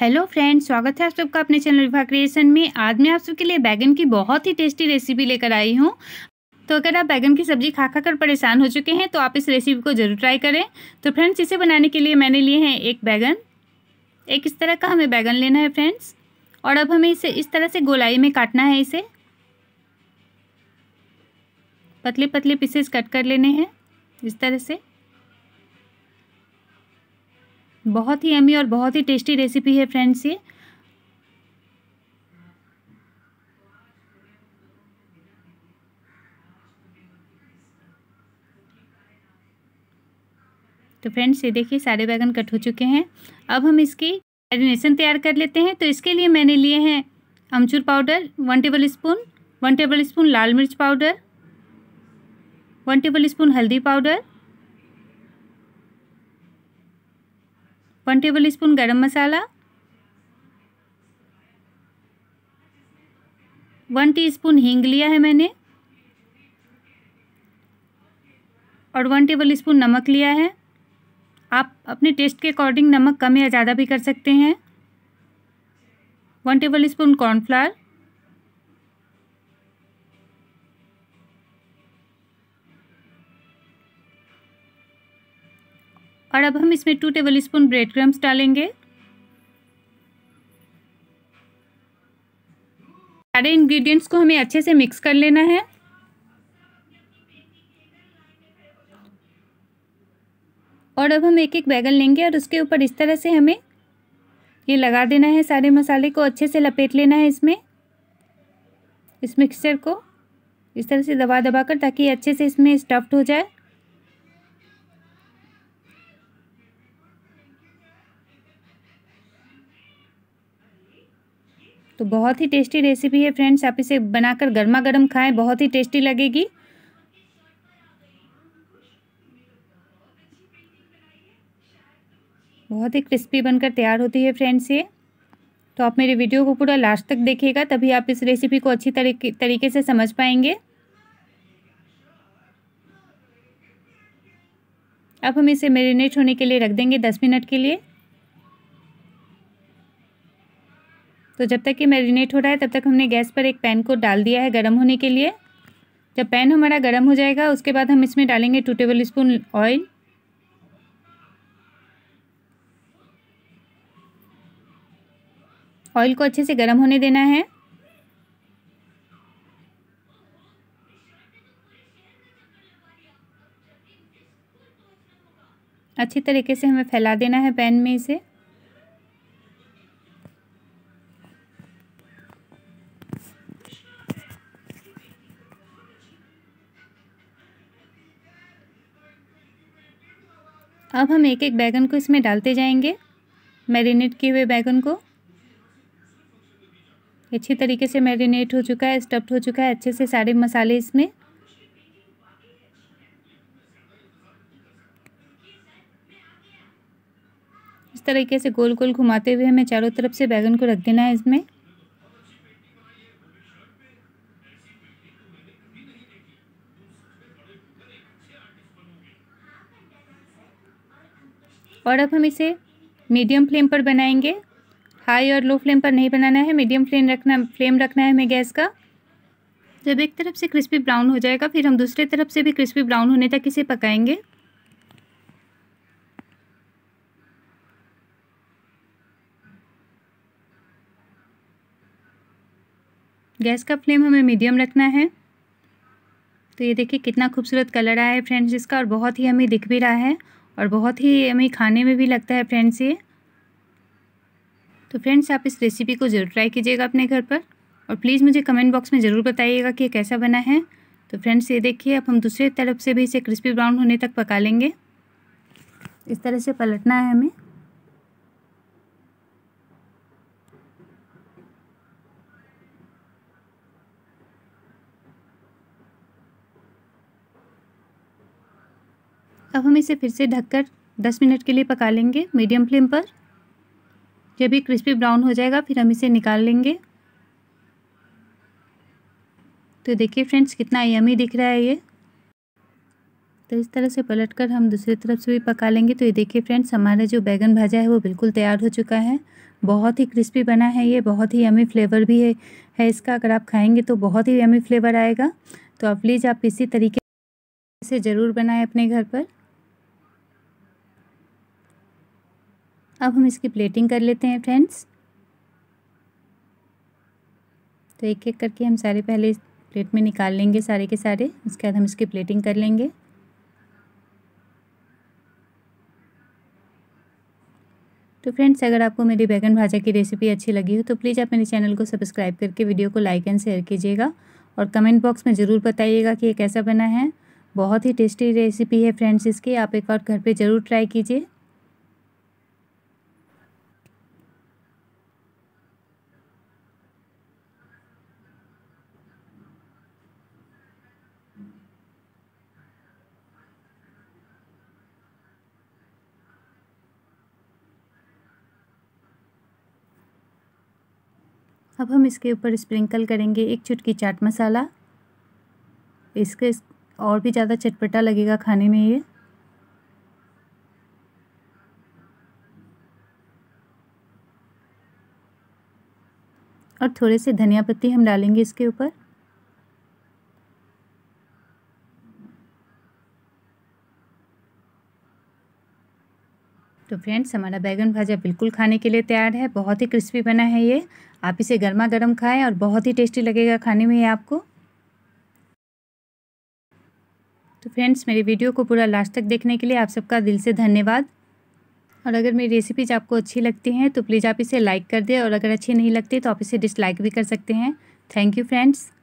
hello friends स्वागत है आप सबका अपने चैनल विभा क्रिएशन में आज मैं आप सबके लिए बैगन की बहुत ही टेस्टी रेसिपी लेकर आई हूँ तो अगर आप बैगन की सब्जी खा खा कर परेशान हो चुके हैं तो आप इस रेसिपी को ज़रूर ट्राई करें तो फ्रेंड्स इसे बनाने के लिए मैंने लिए हैं एक बैगन एक इस तरह का हमें बैगन लेना है फ्रेंड्स और अब हमें इसे इस तरह से गोलाई में काटना है इसे पतले पतले पीसेस कट कर लेने हैं इस तरह से बहुत ही अमी और बहुत ही टेस्टी रेसिपी है फ्रेंड्स ये तो फ्रेंड्स ये देखिए सारे बैगन कट हो चुके हैं अब हम इसकी मैरिनेशन तैयार कर लेते हैं तो इसके लिए मैंने लिए हैं amchur powder one tablespoon one tablespoon लाल मिर्च पाउडर वन टेबल स्पून हल्दी powder one tablespoon garam masala one teaspoon हींग लिया है मैंने और वन टेबल स्पून नमक लिया है आप अपने टेस्ट के अकॉर्डिंग नमक कम या ज़्यादा भी कर सकते हैं वन टेबल स्पून कॉर्नफ्लावर और अब हम इसमें two tablespoon bread crumbs डालेंगे सारे इंग्रेडिएंट्स को हमें अच्छे से मिक्स कर लेना है और अब हम एक एक बैगन लेंगे और उसके ऊपर इस तरह से हमें ये लगा देना है सारे मसाले को अच्छे से लपेट लेना है इसमें इस मिक्सचर को इस तरह से दबा दबा कर ताकि अच्छे से इसमें स्टफ्ड हो जाए तो बहुत ही टेस्टी रेसिपी है फ्रेंड्स आप इसे बनाकर गर्मा गर्म खाएँ बहुत ही टेस्टी लगेगी बहुत ही क्रिस्पी बनकर तैयार होती है फ्रेंड्स ये तो आप मेरे वीडियो को पूरा लास्ट तक देखिएगा तभी आप इस रेसिपी को अच्छी तरीके तरीके से समझ पाएंगे अब हम इसे मेरीनेट होने के लिए रख देंगे दस मिनट के लिए तो जब तक ये मैरिनेट हो रहा है तब तक हमने गैस पर एक पैन को डाल दिया है गर्म होने के लिए जब पैन हमारा गर्म हो जाएगा उसके बाद हम इसमें डालेंगे two tablespoon oil oil को अच्छे से गर्म होने देना है अच्छी तरीके से हमें फैला देना है पैन में इसे अब हम एक एक बैगन को इसमें डालते जाएंगे मैरिनेट किए हुए बैगन को अच्छी तरीके से मैरिनेट हो चुका है स्टफ्ड हो चुका है अच्छे से सारे मसाले इसमें इस तरीके से गोल गोल घुमाते हुए हमें चारों तरफ से बैगन को रख देना है इसमें और अब हम इसे मीडियम फ्लेम पर बनाएंगे हाई और लो फ्लेम पर नहीं बनाना है मीडियम फ्लेम रखना फ्लेम रखना है हमें गैस का जब एक तरफ से क्रिस्पी ब्राउन हो जाएगा फिर हम दूसरे तरफ से भी क्रिस्पी ब्राउन होने तक इसे पकाएंगे गैस का फ्लेम हमें मीडियम रखना है तो ये देखिए कितना खूबसूरत कलर आया है फ्रेंड्स इसका और बहुत ही हमें दिख भी रहा है और बहुत ही हमें खाने में भी लगता है फ्रेंड्स ये तो फ्रेंड्स आप इस रेसिपी को ज़रूर ट्राई कीजिएगा अपने घर पर और प्लीज़ मुझे कमेंट बॉक्स में ज़रूर बताइएगा कि कैसा बना है तो फ्रेंड्स ये देखिए अब हम दूसरे तरफ से भी इसे क्रिस्पी ब्राउन होने तक पका लेंगे इस तरह से पलटना है हमें अब हम इसे फिर से ढककर 10 मिनट के लिए पका लेंगे मीडियम फ्लेम पर जब ये क्रिस्पी ब्राउन हो जाएगा फिर हम इसे निकाल लेंगे तो देखिए फ्रेंड्स कितना यमी दिख रहा है ये तो इस तरह से पलट कर हम दूसरी तरफ से भी पका लेंगे तो ये देखिए फ्रेंड्स हमारा जो बैगन भाजा है वो बिल्कुल तैयार हो चुका है बहुत ही क्रिस्पी बना है ये बहुत ही यमी फ्लेवर भी है है इसका अगर आप खाएंगे तो बहुत ही यमी फ्लेवर आएगा तो आप प्लीज़ आप इसी तरीके से ज़रूर बनाएं अपने घर पर अब हम इसकी प्लेटिंग कर लेते हैं फ्रेंड्स तो एक एक करके हम सारे पहले प्लेट में निकाल लेंगे सारे के सारे उसके बाद हम इसकी प्लेटिंग कर लेंगे तो फ्रेंड्स अगर आपको मेरी बैगन भाजा की रेसिपी अच्छी लगी हो तो प्लीज़ आप मेरे चैनल को सब्सक्राइब करके वीडियो को लाइक एंड शेयर कीजिएगा और कमेंट बॉक्स में ज़रूर बताइएगा कि ये कैसा बना है बहुत ही टेस्टी रेसिपी है फ्रेंड्स इसकी आप एक बार घर पे ज़रूर ट्राई कीजिए अब हम इसके ऊपर स्प्रिंकल करेंगे एक चुटकी चाट मसाला इसके और भी ज़्यादा चटपटा लगेगा खाने में ये और थोड़े से धनिया पत्ती हम डालेंगे इसके ऊपर तो फ्रेंड्स हमारा बैगन भाजा बिल्कुल खाने के लिए तैयार है बहुत ही क्रिस्पी बना है ये आप इसे गर्मा गर्म खाएँ और बहुत ही टेस्टी लगेगा खाने में ये आपको तो फ्रेंड्स मेरे वीडियो को पूरा लास्ट तक देखने के लिए आप सबका दिल से धन्यवाद और अगर मेरी रेसिपीज आपको अच्छी लगती हैं तो प्लीज़ आप इसे लाइक कर दें और अगर अच्छी नहीं लगती तो आप इसे डिसलाइक भी कर सकते हैं थैंक यू फ्रेंड्स